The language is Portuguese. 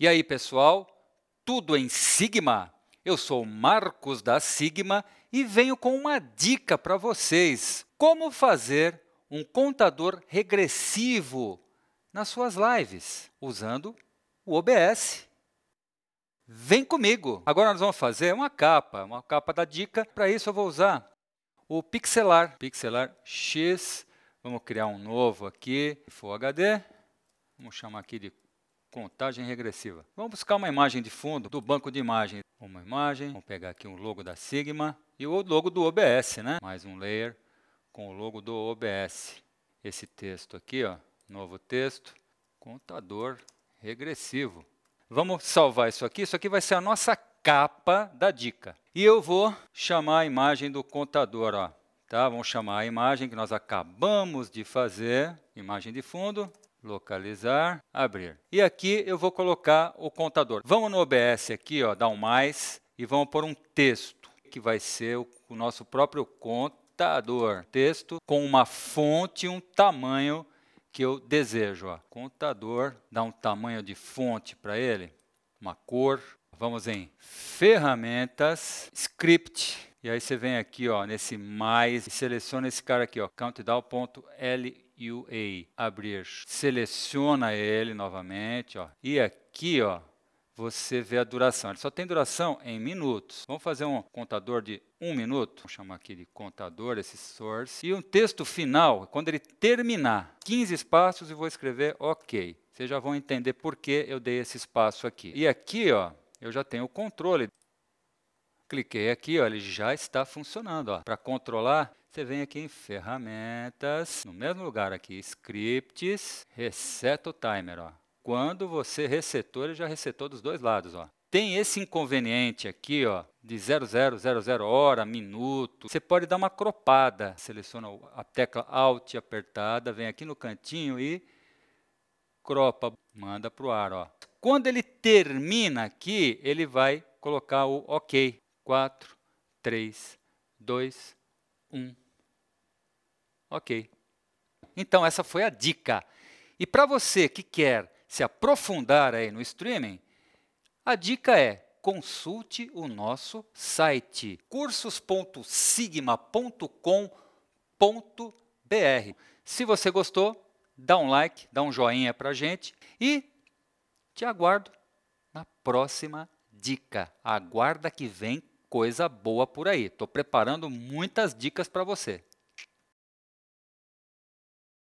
E aí, pessoal? Tudo em Sigma? Eu sou Marcos da Sigma e venho com uma dica para vocês: como fazer um contador regressivo nas suas lives usando o OBS. Vem comigo! Agora nós vamos fazer uma capa, uma capa da dica. Para isso eu vou usar o Pixelar, Pixelar X. Vamos criar um novo aqui, Full HD. Vamos chamar aqui de contagem regressiva. Vamos buscar uma imagem de fundo do banco de imagens. Uma imagem, vamos pegar aqui um logo da Sigma e o logo do OBS, né? Mais um layer com o logo do OBS. Esse texto aqui, ó, novo texto, contador regressivo. Vamos salvar isso aqui, isso aqui vai ser a nossa capa da dica. E eu vou chamar a imagem do contador, ó. Tá? Vamos chamar a imagem que nós acabamos de fazer, imagem de fundo, localizar, abrir. E aqui eu vou colocar o contador. Vamos no OBS aqui, ó, dar um mais e vamos pôr um texto, que vai ser o, o nosso próprio contador. Texto com uma fonte e um tamanho que eu desejo. Ó. Contador, dá um tamanho de fonte para ele, uma cor. Vamos em ferramentas, script. E aí você vem aqui ó, nesse mais e seleciona esse cara aqui, ó, countdown.li UA. Abrir. Seleciona ele novamente. Ó. E aqui, ó, você vê a duração. Ele só tem duração em minutos. Vamos fazer um contador de um minuto. Vamos chamar aqui de contador, esse source. E um texto final, quando ele terminar, 15 espaços e vou escrever OK. Vocês já vão entender por que eu dei esse espaço aqui. E aqui, ó, eu já tenho o controle. Cliquei aqui, ó, ele já está funcionando. Para controlar, você vem aqui em ferramentas, no mesmo lugar aqui, scripts, reseta o timer. Ó. Quando você resetou, ele já resetou dos dois lados. Ó. Tem esse inconveniente aqui, ó, de 0000 hora, minuto. Você pode dar uma cropada. Seleciona a tecla Alt apertada, vem aqui no cantinho e cropa, manda para o ar. Ó. Quando ele termina aqui, ele vai colocar o OK. 4, 3, 2, 1. 1. Ok. Então, essa foi a dica. E para você que quer se aprofundar aí no streaming, a dica é consulte o nosso site cursos.sigma.com.br. Se você gostou, dá um like, dá um joinha para gente e te aguardo na próxima dica. Aguarda que vem coisa boa por aí. Estou preparando muitas dicas para você.